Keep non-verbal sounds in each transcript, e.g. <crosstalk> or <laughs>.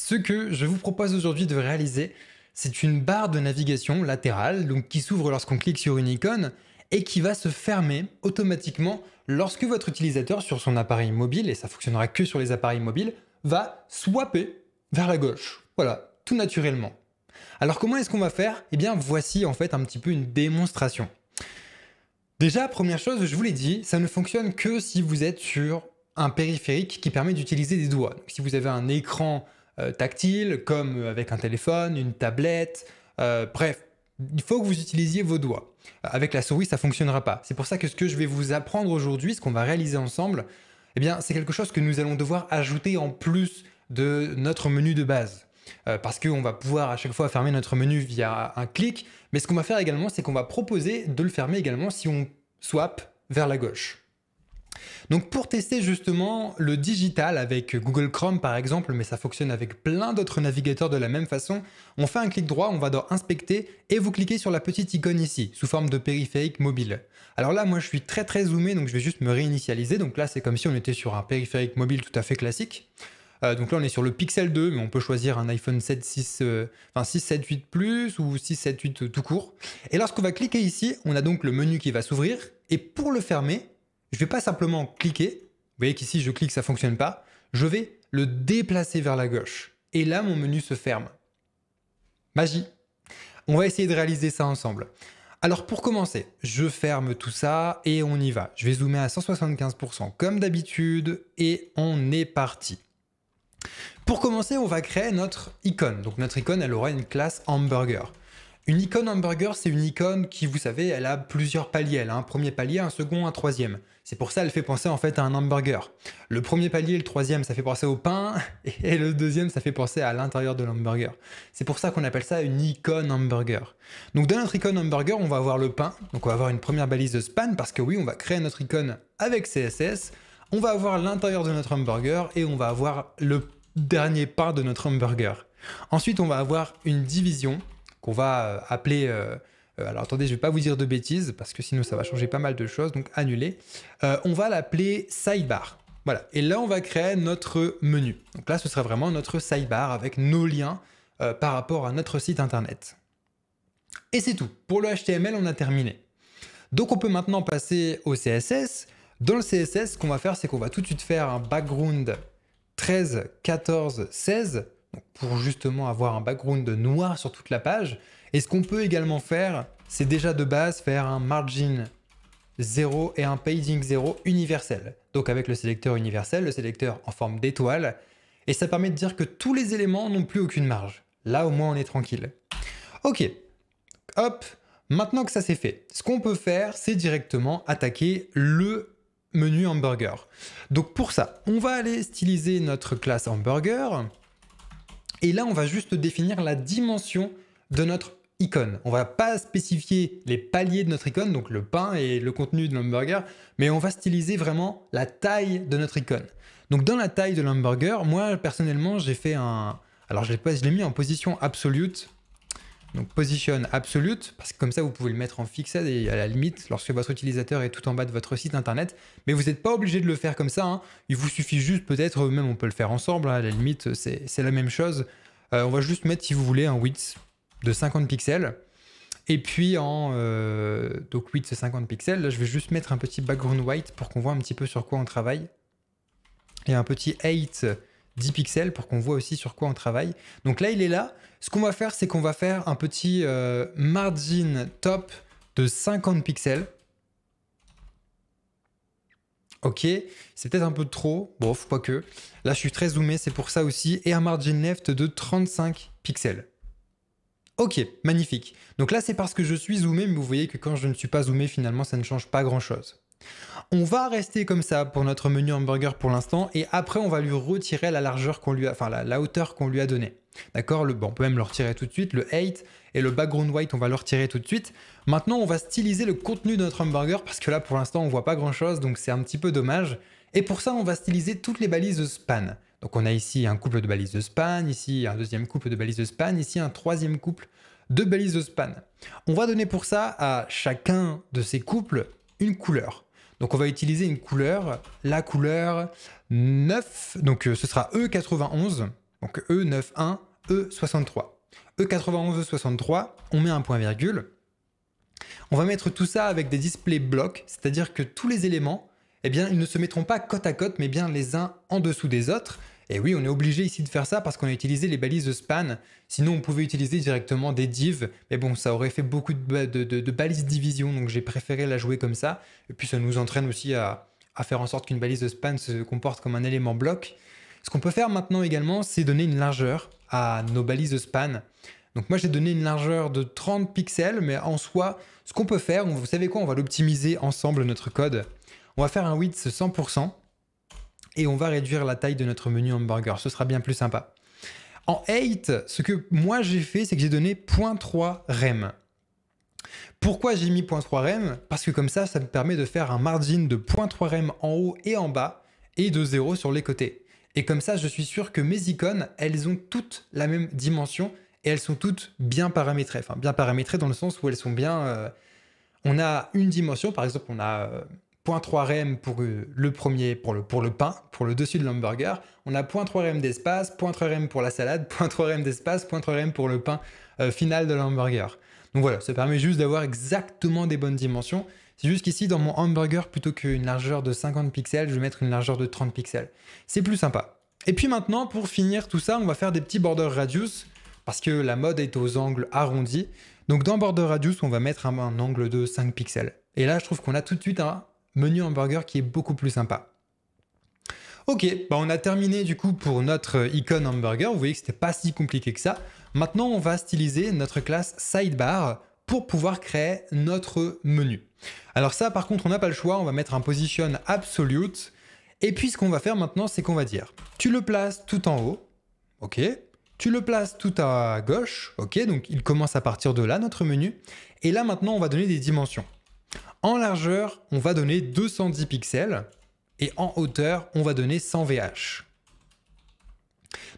Ce que je vous propose aujourd'hui de réaliser, c'est une barre de navigation latérale donc qui s'ouvre lorsqu'on clique sur une icône et qui va se fermer automatiquement lorsque votre utilisateur sur son appareil mobile, et ça fonctionnera que sur les appareils mobiles, va swapper vers la gauche. Voilà, tout naturellement. Alors comment est-ce qu'on va faire Eh bien voici en fait un petit peu une démonstration. Déjà, première chose, je vous l'ai dit, ça ne fonctionne que si vous êtes sur un périphérique qui permet d'utiliser des doigts. Donc, si vous avez un écran euh, tactile, comme avec un téléphone, une tablette. Euh, bref, il faut que vous utilisiez vos doigts. Euh, avec la souris, ça ne fonctionnera pas. C'est pour ça que ce que je vais vous apprendre aujourd'hui, ce qu'on va réaliser ensemble, eh bien, c'est quelque chose que nous allons devoir ajouter en plus de notre menu de base. parce qu'on va pouvoir à chaque fois fermer notre menu via un clic. Mais ce qu'on va faire également, c'est qu'on va proposer de le fermer également si on swap vers la gauche. Donc pour tester justement le digital avec Google Chrome par exemple, mais ça fonctionne avec plein d'autres navigateurs de la même façon, on fait un clic droit, on va dans Inspecter et vous cliquez sur la petite icône ici, sous forme de périphérique mobile. Alors là, moi je suis très très zoomé, donc je vais juste me réinitialiser. Donc là, c'est comme si on était sur un périphérique mobile tout à fait classique. Euh, donc là, on est sur le Pixel 2, mais on peut choisir un iPhone 7, 6, 6, 7, 8 Plus ou 6, 7, 8 tout court. Et lorsqu'on va cliquer ici, on a donc le menu qui va s'ouvrir. Et pour le fermer, je ne vais pas simplement cliquer. Vous voyez qu'ici, je clique, ça fonctionne pas. Je vais le déplacer vers la gauche. Et là, mon menu se ferme. Magie. On va essayer de réaliser ça ensemble. Alors pour commencer, je ferme tout ça et on y va. Je vais zoomer à 175% comme d'habitude et on est parti. Pour commencer, on va créer notre icône. Donc notre icône, elle aura une classe hamburger. Une icône hamburger, c'est une icône qui, vous savez, elle a plusieurs paliers. Elle a un premier palier, un second, un troisième. C'est pour ça qu'elle fait penser en fait à un hamburger. Le premier palier le troisième, ça fait penser au pain. <laughs> Et le deuxième, ça fait penser à l'intérieur de l'hamburger. C'est pour ça qu'on appelle ça une icône hamburger. Donc dans notre icône hamburger, on va avoir le pain. Donc on va avoir une première balise de span parce que oui, on va créer notre icône avec CSS. On va avoir l'intérieur de notre hamburger et on va avoir le dernier pain de notre hamburger. Ensuite, on va avoir une division qu'on va euh, appeler. Euh, euh, alors attendez, je vais pas vous dire de bêtises parce que sinon ça va changer pas mal de choses, donc annuler. on va l'appeler sidebar. Voilà. Et là, on va créer notre menu. Donc là, ce sera vraiment notre sidebar avec nos liens par rapport à notre site internet. Et c'est tout. Pour le HTML, on a terminé. Donc on peut maintenant passer au CSS. Dans le CSS, ce qu'on va faire, c'est qu'on va tout de suite faire un background 13, 14, 16 pour justement avoir un background noir sur toute la page. Et ce qu'on peut également faire, c'est déjà de base faire un margin 0 et un paging 0 universel. Donc avec le sélecteur universel, le sélecteur en forme d'étoile, et ça permet de dire que tous les éléments n'ont plus aucune marge. Là au moins on est tranquille. Ok, hop, maintenant que ça c'est fait, ce qu'on peut faire c'est directement attaquer le menu hamburger. Donc pour ça, on va aller styliser notre classe hamburger. Et là, on va juste définir la dimension de notre icône. On va pas spécifier les paliers de notre icône, donc le pain et le contenu de l'hamburger, mais on va styliser vraiment la taille de notre icône. Donc dans la taille de l'hamburger, moi personnellement, j'ai fait un... Alors je l'ai mis en position absolute donc position absolute, parce que comme ça vous pouvez le mettre en fixed et à la limite lorsque votre utilisateur est tout en bas de votre site internet. Mais vous n'êtes pas obligé de le faire comme ça, hein. il vous suffit juste peut-être, même on peut le faire ensemble, hein. à la limite c'est la même chose. Euh, on va juste mettre si vous voulez un width de 50 pixels. Et puis en euh, donc width 50 pixels, là je vais juste mettre un petit background white pour qu'on voit un petit peu sur quoi on travaille. Et un petit Height... 10 pixels pour qu'on voit aussi sur quoi on travaille. Donc là, il est là. Ce qu'on va faire, c'est qu'on va faire un petit euh, margin top de 50 pixels. Ok, c'est peut-être un peu trop, bon, pas que. Là, je suis très zoomé, c'est pour ça aussi. Et un margin left de 35 pixels. Ok, magnifique. Donc là, c'est parce que je suis zoomé, mais vous voyez que quand je ne suis pas zoomé, finalement, ça ne change pas grand-chose. On va rester comme ça pour notre menu hamburger pour l'instant et après on va lui retirer la largeur qu'on lui a, enfin la, hauteur qu'on lui a donnée. D'accord le, bon, On peut même le retirer tout de suite, le height et le background white on va le retirer tout de suite. Maintenant on va styliser le contenu de notre hamburger parce que là pour l'instant on voit pas grand chose donc c'est un petit peu dommage. Et pour ça on va styliser toutes les balises de span. Donc on a ici un couple de balises de span, ici un deuxième couple de balises de span, ici un troisième couple de balises de span. On va donner pour ça à chacun de ces couples une couleur. Donc on va utiliser une couleur, la couleur 9, donc euh, ce sera E91, donc E91, E63. E91, E63, on met un point virgule. On va mettre tout ça avec des displays blocs, c'est-à-dire que tous les éléments, eh bien, ils ne se mettront pas côte à côte, mais bien les uns en dessous des autres. Et oui, on est obligé ici de faire ça parce qu'on a utilisé les balises de span. Sinon, on pouvait utiliser directement des divs. Mais bon, ça aurait fait beaucoup de, de, de, balises division, donc j'ai préféré la jouer comme ça. Et puis, ça nous entraîne aussi à, faire en sorte qu'une balise de span se comporte comme un élément bloc. Ce qu'on peut faire maintenant également, c'est donner une largeur à nos balises de span. Donc moi j'ai donné une largeur de 30 pixels, mais en soi, ce qu'on peut faire, vous savez quoi, on va l'optimiser ensemble notre code. On va faire un width 100% et on va réduire la taille de notre menu hamburger. Ce sera bien plus sympa. En 8, ce que moi j'ai fait, c'est que j'ai donné 3 rem. Pourquoi j'ai mis 3 rem Parce que comme ça, ça me permet de faire un margin de 0.3 rem en haut et en bas et de 0 sur les côtés. Et comme ça, je suis sûr que mes icônes, elles ont toutes la même dimension et elles sont toutes bien paramétrées. Enfin, bien paramétrées dans le sens où elles sont bien... Euh, on a une dimension, par exemple, on a... Euh, 0.3 rem pour euh, le premier, pour le, pour le pain, pour le dessus de l'hamburger. On a 0.3 rem d'espace, 0.3 rem pour la salade, 0.3 rem d'espace, 0.3 rem pour le pain euh, final de l'hamburger. Donc voilà, ça permet juste d'avoir exactement des bonnes dimensions. C'est juste qu'ici, dans mon hamburger, plutôt qu'une largeur de 50 pixels, je vais mettre une largeur de 30 pixels. C'est plus sympa. Et puis maintenant, pour finir tout ça, on va faire des petits border radius, parce que la mode est aux angles arrondis. Donc dans border radius, on va mettre un, un angle de 5 pixels. Et là, je trouve qu'on a tout de suite un, menu hamburger qui est beaucoup plus sympa. Ok, bah on a terminé du coup pour notre euh, icône hamburger. Vous voyez que c'était pas si compliqué que ça. Maintenant, on va styliser notre classe sidebar pour pouvoir créer notre menu. Alors ça, par contre, on n'a pas le choix. On va mettre un position absolute. Et puis, ce qu'on va faire maintenant, c'est qu'on va dire tu le places tout en haut. Ok. Tu le places tout à gauche. Ok. Donc, il commence à partir de là, notre menu. Et là, maintenant, on va donner des dimensions. En largeur, on va donner 210 pixels et en hauteur, on va donner 100 VH.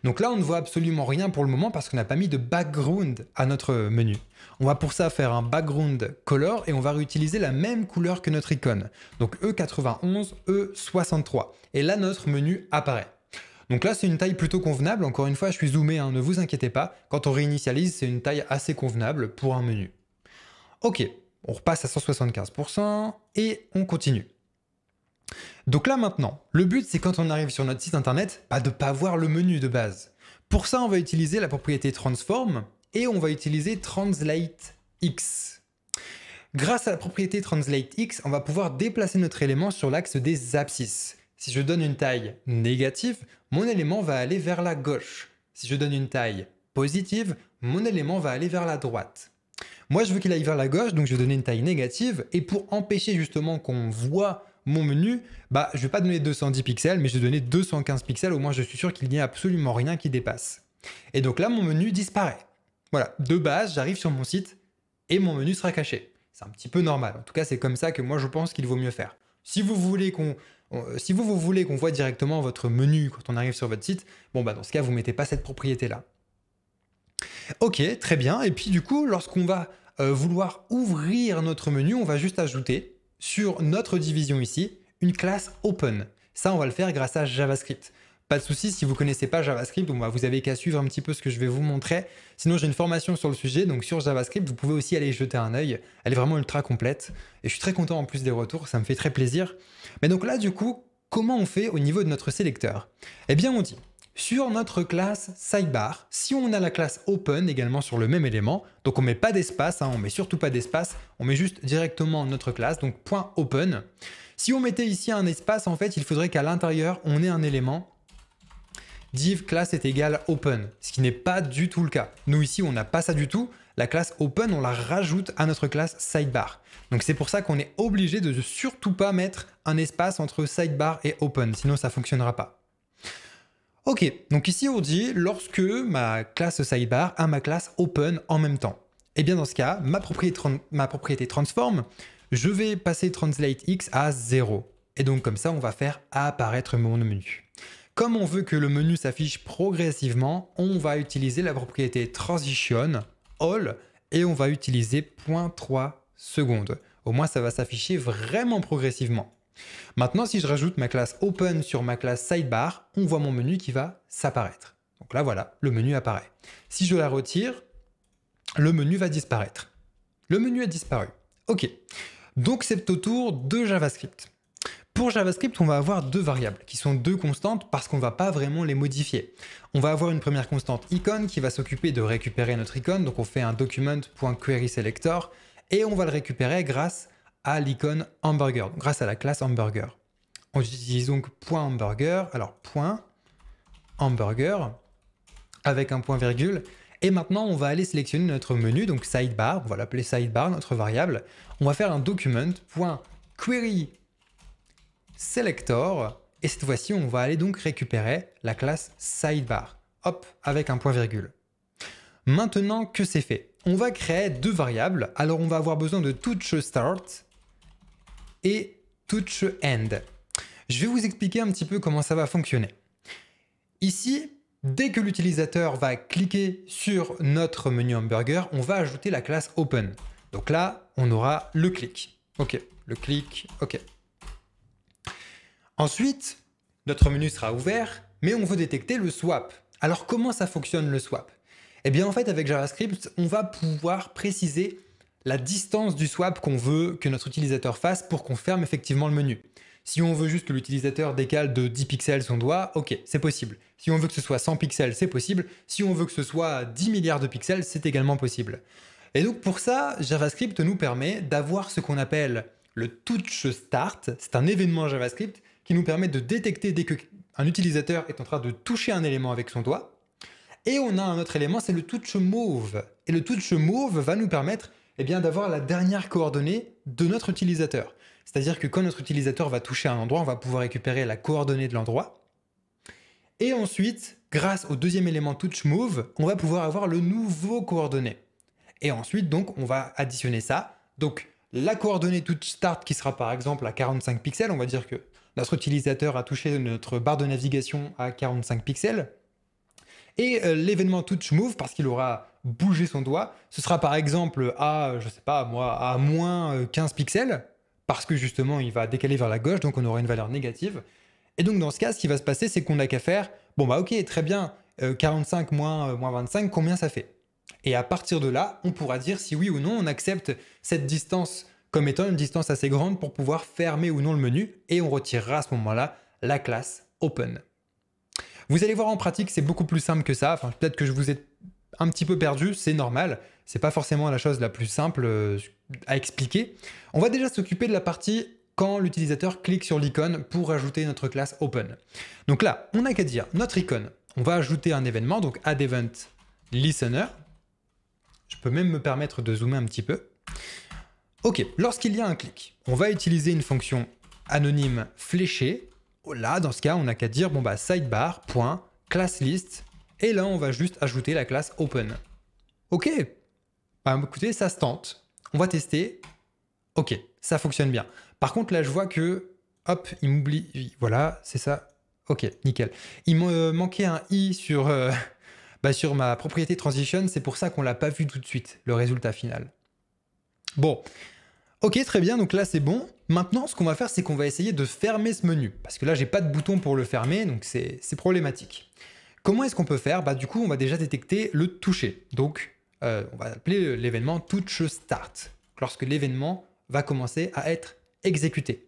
Donc là, on ne voit absolument rien pour le moment parce qu'on n'a pas mis de background à notre menu. On va pour ça faire un background color et on va réutiliser la même couleur que notre icône. Donc E91, E63. Et là, notre menu apparaît. Donc là, c'est une taille plutôt convenable. Encore une fois, je suis zoomé, hein, ne vous inquiétez pas. Quand on réinitialise, c'est une taille assez convenable pour un menu. Ok, on repasse à 175% et on continue. Donc là maintenant, le but c'est quand on arrive sur notre site internet, bah, de ne pas voir le menu de base. Pour ça, on va utiliser la propriété transform et on va utiliser translateX. Grâce à la propriété translateX, on va pouvoir déplacer notre élément sur l'axe des abscisses. Si je donne une taille négative, mon élément va aller vers la gauche. Si je donne une taille positive, mon élément va aller vers la droite. Moi, je veux qu'il aille vers la gauche, donc je vais donner une taille négative. Et pour empêcher justement qu'on voit mon menu, bah, je vais pas donner 210 pixels, mais je vais donner 215 pixels. Au moins, je suis sûr qu'il n'y a absolument rien qui dépasse. Et donc là, mon menu disparaît. Voilà, de base, j'arrive sur mon site et mon menu sera caché. C'est un petit peu normal. En tout cas, c'est comme ça que moi, je pense qu'il vaut mieux faire. Si vous voulez qu'on euh, si vous, voulez qu'on voit directement votre menu quand on arrive sur votre site, bon bah dans ce cas vous ne mettez pas cette propriété là. Ok, très bien. Et puis du coup, lorsqu'on va euh, vouloir ouvrir notre menu, on va juste ajouter sur notre division ici une classe open. Ça, on va le faire grâce à JavaScript. Pas de souci si vous connaissez pas JavaScript, bah, vous avez qu'à suivre un petit peu ce que je vais vous montrer. Sinon, j'ai une formation sur le sujet, donc sur JavaScript, vous pouvez aussi aller jeter un œil. Elle est vraiment ultra complète et je suis très content en plus des retours, ça me fait très plaisir. Mais donc là, du coup, comment on fait au niveau de notre sélecteur Eh bien, on dit sur notre classe sidebar, si on a la classe open également sur le même élément, donc on met pas d'espace, on hein, on met surtout pas d'espace, on met juste directement notre classe, donc point open. Si on mettait ici un espace, en fait, il faudrait qu'à l'intérieur, on ait un élément div class est égal open, ce qui n'est pas du tout le cas. Nous ici, on n'a pas ça du tout. La classe open, on la rajoute à notre classe sidebar. Donc c'est pour ça qu'on est obligé de surtout pas mettre un espace entre sidebar et open, sinon ça fonctionnera pas. Ok, donc ici on dit lorsque ma classe sidebar a ma classe open en même temps. Et eh bien dans ce cas, ma propriété, ma propriété transform, je vais passer translate x à 0. Et donc comme ça, on va faire apparaître mon menu. Comme on veut que le menu s'affiche progressivement, on va utiliser la propriété transition all et on va utiliser 0.3 secondes. Au moins, ça va s'afficher vraiment progressivement. Maintenant, si je rajoute ma classe Open sur ma classe Sidebar, on voit mon menu qui va s'apparaître. Donc là, voilà, le menu apparaît. Si je la retire, le menu va disparaître. Le menu a disparu. OK. Donc c'est au tour de JavaScript. Pour JavaScript, on va avoir deux variables qui sont deux constantes parce qu'on ne va pas vraiment les modifier. On va avoir une première constante icône qui va s'occuper de récupérer notre icône, donc on fait un document.querySelector et on va le récupérer grâce à à l'icône hamburger, grâce à la classe hamburger. On utilise donc point hamburger, alors point hamburger avec un point virgule. Et maintenant, on va aller sélectionner notre menu, donc sidebar, on va l'appeler sidebar, notre variable. On va faire un document.querySelector. selector, et cette fois-ci, on va aller donc récupérer la classe sidebar, hop, avec un point virgule. Maintenant que c'est fait, on va créer deux variables. Alors, on va avoir besoin de start et touch end. Je vais vous expliquer un petit peu comment ça va fonctionner. Ici, dès que l'utilisateur va cliquer sur notre menu hamburger, on va ajouter la classe open. Donc là, on aura le clic. OK, le clic, OK. Ensuite, notre menu sera ouvert, mais on veut détecter le swap. Alors comment ça fonctionne le swap Eh bien en fait, avec JavaScript, on va pouvoir préciser la distance du swap qu'on veut que notre utilisateur fasse pour qu'on ferme effectivement le menu. Si on veut juste que l'utilisateur décale de 10 pixels son doigt, ok, c'est possible. Si on veut que ce soit 100 pixels, c'est possible. Si on veut que ce soit 10 milliards de pixels, c'est également possible. Et donc pour ça, JavaScript nous permet d'avoir ce qu'on appelle le touch start. C'est un événement JavaScript qui nous permet de détecter dès qu'un utilisateur est en train de toucher un élément avec son doigt. Et on a un autre élément, c'est le touch move. Et le touch move va nous permettre eh bien d'avoir la dernière coordonnée de notre utilisateur. C'est-à-dire que quand notre utilisateur va toucher un endroit, on va pouvoir récupérer la coordonnée de l'endroit. Et ensuite, grâce au deuxième élément touch move, on va pouvoir avoir le nouveau coordonnée. Et ensuite, donc, on va additionner ça. Donc, la coordonnée touch start qui sera par exemple à 45 pixels, on va dire que notre utilisateur a touché notre barre de navigation à 45 pixels. Et euh, l'événement touch move, parce qu'il aura bouger son doigt. Ce sera par exemple à, je sais pas, moi, à moins 15 euh, pixels, parce que justement, il va décaler vers la gauche, donc on aura une valeur négative. Et donc, dans ce cas, ce qui va se passer, c'est qu'on n'a qu'à faire, bon, bah ok, très bien, 45 euh, moins, euh, moins 25, combien ça fait Et à partir de là, on pourra dire si oui ou non on accepte cette distance comme étant une distance assez grande pour pouvoir fermer ou non le menu, et on retirera à ce moment-là la classe Open. Vous allez voir en pratique, c'est beaucoup plus simple que ça. peut-être que je vous ai un petit peu perdu, c'est normal. C'est pas forcément la chose la plus simple euh, à expliquer. On va déjà s'occuper de la partie quand l'utilisateur clique sur l'icône pour ajouter notre classe Open. Donc là, on n'a qu'à dire notre icône. On va ajouter un événement, donc Add Event Listener. Je peux même me permettre de zoomer un petit peu. Ok, lorsqu'il y a un clic, on va utiliser une fonction anonyme fléchée. Là, dans ce cas, on n'a qu'à dire bon bah sidebar.classList et là, on va juste ajouter la classe Open. Ok, bah, écoutez, ça se tente. On va tester. Ok, ça fonctionne bien. Par contre, là, je vois que, hop, il m'oublie. Voilà, c'est ça. Ok, nickel. Il me manquait un i sur, euh, <laughs> bah, sur ma propriété transition. C'est pour ça qu'on l'a pas vu tout de suite, le résultat final. Bon, ok, très bien. Donc là, c'est bon. Maintenant, ce qu'on va faire, c'est qu'on va essayer de fermer ce menu. Parce que là, j'ai pas de bouton pour le fermer, donc c'est problématique. Comment est-ce qu'on peut faire bah, Du coup, on va déjà détecter le toucher. Donc, euh, on va appeler euh, l'événement touch start, lorsque l'événement va commencer à être exécuté.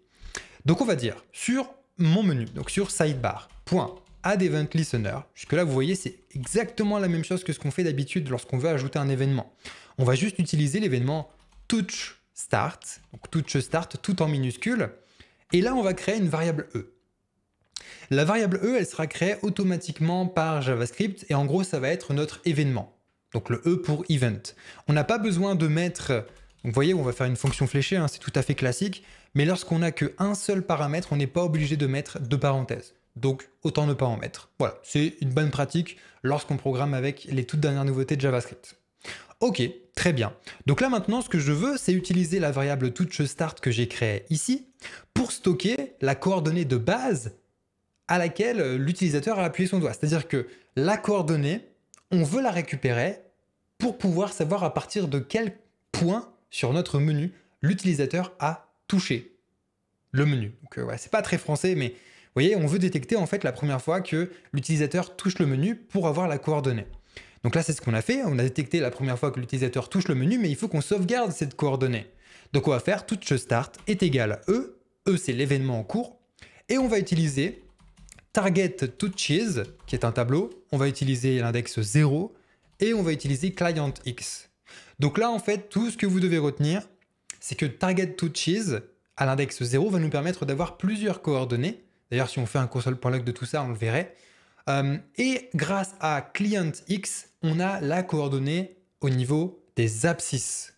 Donc, on va dire sur mon menu, donc sur sidebar.addEventListener » point, Jusque-là, vous voyez, c'est exactement la même chose que ce qu'on fait d'habitude lorsqu'on veut ajouter un événement. On va juste utiliser l'événement touch start, donc touch start tout en minuscule. Et là, on va créer une variable E. La variable E, elle sera créée automatiquement par JavaScript et en gros, ça va être notre événement. Donc le E pour event. On n'a pas besoin de mettre, vous voyez, on va faire une fonction fléchée, hein, c'est tout à fait classique, mais lorsqu'on n'a qu'un seul paramètre, on n'est pas obligé de mettre deux parenthèses. Donc autant ne pas en mettre. Voilà, c'est une bonne pratique lorsqu'on programme avec les toutes dernières nouveautés de JavaScript. Ok, très bien. Donc là maintenant, ce que je veux, c'est utiliser la variable touchStart que j'ai créée ici pour stocker la coordonnée de base à laquelle euh, l'utilisateur a appuyé son doigt. C'est-à-dire que la coordonnée, on veut la récupérer pour pouvoir savoir à partir de quel point sur notre menu l'utilisateur a touché le menu. Donc euh, c'est pas très français, mais vous voyez, on veut détecter en fait la première fois que l'utilisateur touche le menu pour avoir la coordonnée. Donc là, c'est ce qu'on a fait. On a détecté la première fois que l'utilisateur touche le menu, mais il faut qu'on sauvegarde cette coordonnée. Donc on va faire touch start est égal à E. E, c'est l'événement en cours. Et on va utiliser target cheese, qui est un tableau, on va utiliser l'index 0 et on va utiliser client x. Donc là, en fait, tout ce que vous devez retenir, c'est que target cheese à l'index 0 va nous permettre d'avoir plusieurs coordonnées. D'ailleurs, si on fait un console.log de tout ça, on le verrait. Euh, et grâce à client x, on a la coordonnée au niveau des abscisses.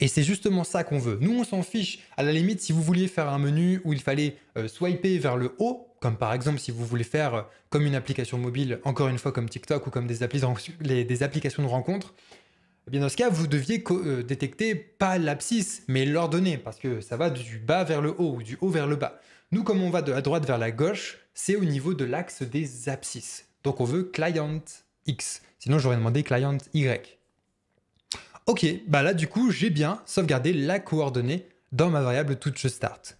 Et c'est justement ça qu'on veut. Nous, on s'en fiche. À la limite, si vous vouliez faire un menu où il fallait euh, swiper vers le haut, comme par exemple si vous voulez faire euh, comme une application mobile, encore une fois comme TikTok ou comme des, applications de rencontres, eh bien dans ce cas, vous deviez euh, détecter pas l'abscisse, mais l'ordonnée, parce que ça va du bas vers le haut ou du haut vers le bas. Nous, comme on va de la droite vers la gauche, c'est au niveau de l'axe des abscisses. Donc on veut client X. Sinon, j'aurais demandé client Y. Ok, bah là, du coup, j'ai bien sauvegardé la coordonnée dans ma variable touch start.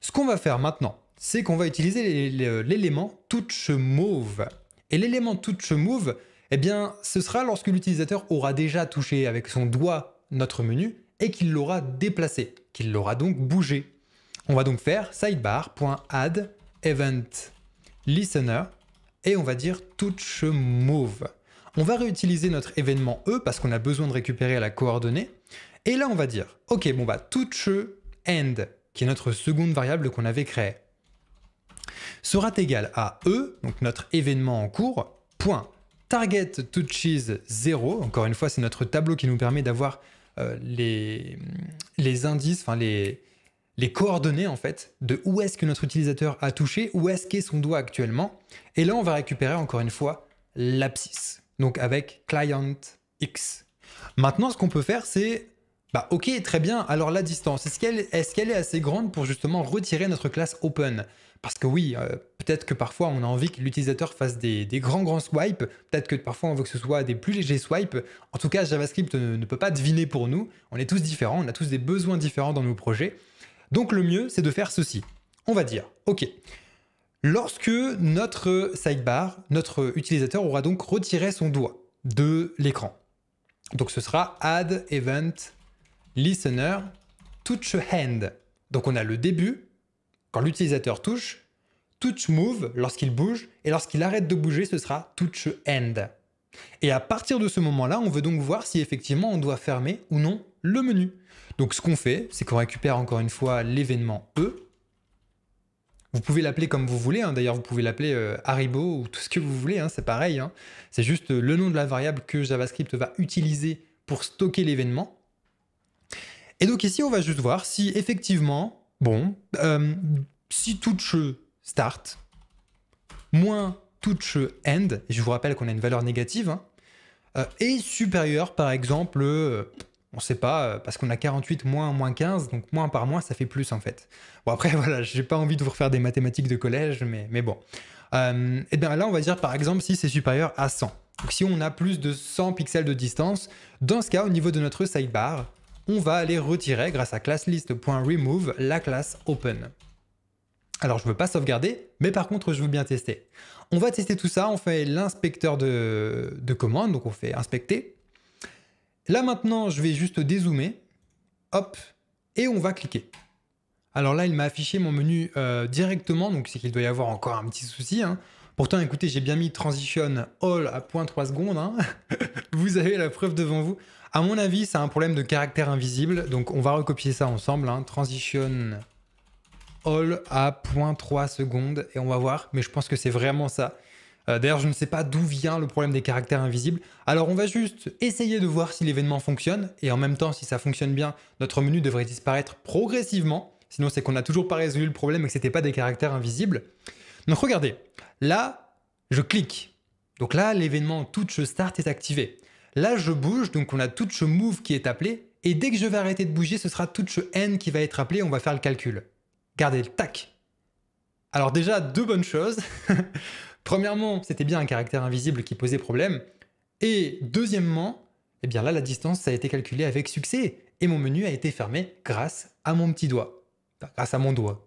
Ce qu'on va faire maintenant, c'est qu'on va utiliser euh, l'élément touch move. Et l'élément touch move, eh bien, ce sera lorsque l'utilisateur aura déjà touché avec son doigt notre menu et qu'il l'aura déplacé, qu'il l'aura donc bougé. On va donc faire sidebar.add event listener et on va dire touch move. On va réutiliser notre événement E parce qu'on a besoin de récupérer la coordonnée. Et là, on va dire, ok, bon bah touch end, qui est notre seconde variable qu'on avait créée sera égal à E, donc notre événement en cours, point target touches 0, encore une fois c'est notre tableau qui nous permet d'avoir euh, les, indices, enfin les, coordonnées en fait de où est-ce que notre utilisateur a touché, où est-ce qu'est son doigt actuellement. Et là, on va récupérer encore une fois l'abscisse, donc avec client x. Maintenant, ce qu'on peut faire, c'est bah ok, très bien, alors la distance, est-ce qu'elle est, assez grande pour justement retirer notre classe open parce que oui, euh, peut-être que parfois on a envie que l'utilisateur fasse des, grands grands swipes, peut-être que parfois on veut que ce soit des plus légers swipes. En tout cas, JavaScript ne, peut pas deviner pour nous. On est tous différents, on a tous des besoins différents dans nos projets. Donc le mieux, c'est de faire ceci. On va dire, OK, lorsque notre sidebar, notre utilisateur aura donc retiré son doigt de l'écran. Donc ce sera add event listener touch hand. Donc on a le début, quand l'utilisateur touche, touch move lorsqu'il bouge et lorsqu'il arrête de bouger, ce sera touch end. Et à partir de ce moment-là, on veut donc voir si effectivement on doit fermer ou non le menu. Donc ce qu'on fait, c'est qu'on récupère encore une fois l'événement E. Vous pouvez l'appeler comme vous voulez, hein. d'ailleurs vous pouvez l'appeler Aribo euh, Haribo ou tout ce que vous voulez, hein. c'est pareil. Hein. C'est juste le nom de la variable que JavaScript va utiliser pour stocker l'événement. Et donc ici, on va juste voir si effectivement Bon, euh, si touch start, moins touch end, je vous rappelle qu'on a une valeur négative, hein, euh, et supérieur par exemple, euh, on ne sait pas, parce qu'on a 48 moins moins 15, donc moins par moins ça fait plus en fait. Bon après <laughs> voilà, j'ai pas envie de vous refaire des mathématiques de collège, mais, mais bon. et bien là on va dire par exemple si c'est supérieur à 100. Donc si on a plus de 100 pixels de distance, dans ce cas au niveau de notre sidebar, on va aller retirer grâce à classList.remove la classe Open. Alors je ne veux pas sauvegarder, mais par contre je veux bien tester. On va tester tout ça, on fait l'inspecteur de, commande, commandes, donc on fait inspecter. Là maintenant je vais juste dézoomer, hop, et on va cliquer. Alors là il m'a affiché mon menu euh, directement, donc c'est qu'il doit y avoir encore un petit souci. Hein. Pourtant écoutez j'ai bien mis transition all à 0.3 secondes, hein. <laughs> vous avez la preuve devant vous. À mon avis, c'est un problème de caractère invisible, donc on va recopier ça ensemble. Hein. Transition all à 0.3 secondes, et on va voir, mais je pense que c'est vraiment ça. Euh, d'ailleurs, je ne sais pas d'où vient le problème des caractères invisibles. Alors, on va juste essayer de voir si l'événement fonctionne, et en même temps, si ça fonctionne bien, notre menu devrait disparaître progressivement. Sinon, c'est qu'on n'a toujours pas résolu le problème et que ce n'était pas des caractères invisibles. Donc, regardez, là, je clique. Donc là, l'événement Touch Start est activé. Là, je bouge, donc on a touch move qui est appelé, et dès que je vais arrêter de bouger, ce sera touch n qui va être appelé, on va faire le calcul. Gardez le tac. Alors déjà, deux bonnes choses. <laughs> Premièrement, c'était bien un caractère invisible qui posait problème. Et deuxièmement, eh bien là, la distance, ça a été calculée avec succès, et mon menu a été fermé grâce à mon petit doigt. Enfin, grâce à mon doigt,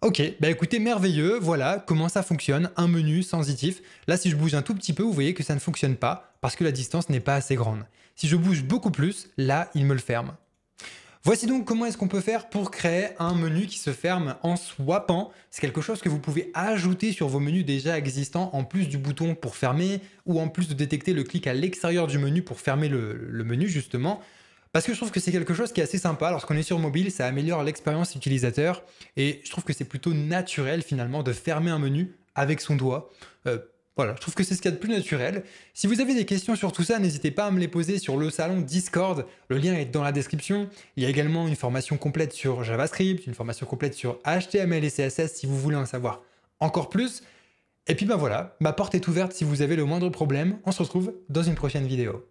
Ok, bah écoutez, merveilleux, voilà comment ça fonctionne, un menu sensitif. Là, si je bouge un tout petit peu, vous voyez que ça ne fonctionne pas parce que la distance n'est pas assez grande. Si je bouge beaucoup plus, là, il me le ferme. Voici donc comment est-ce qu'on peut faire pour créer un menu qui se ferme en swappant. C'est quelque chose que vous pouvez ajouter sur vos menus déjà existants en plus du bouton pour fermer ou en plus de détecter le clic à l'extérieur du menu pour fermer le, menu justement. Parce que je trouve que c'est quelque chose qui est assez sympa. Lorsqu'on est sur mobile, ça améliore l'expérience utilisateur. Et je trouve que c'est plutôt naturel finalement de fermer un menu avec son doigt. Euh, voilà, je trouve que c'est ce qu'il y a de plus naturel. Si vous avez des questions sur tout ça, n'hésitez pas à me les poser sur le salon Discord. Le lien est dans la description. Il y a également une formation complète sur JavaScript, une formation complète sur HTML et CSS si vous voulez en savoir encore plus. Et puis ben voilà, ma porte est ouverte si vous avez le moindre problème. On se retrouve dans une prochaine vidéo.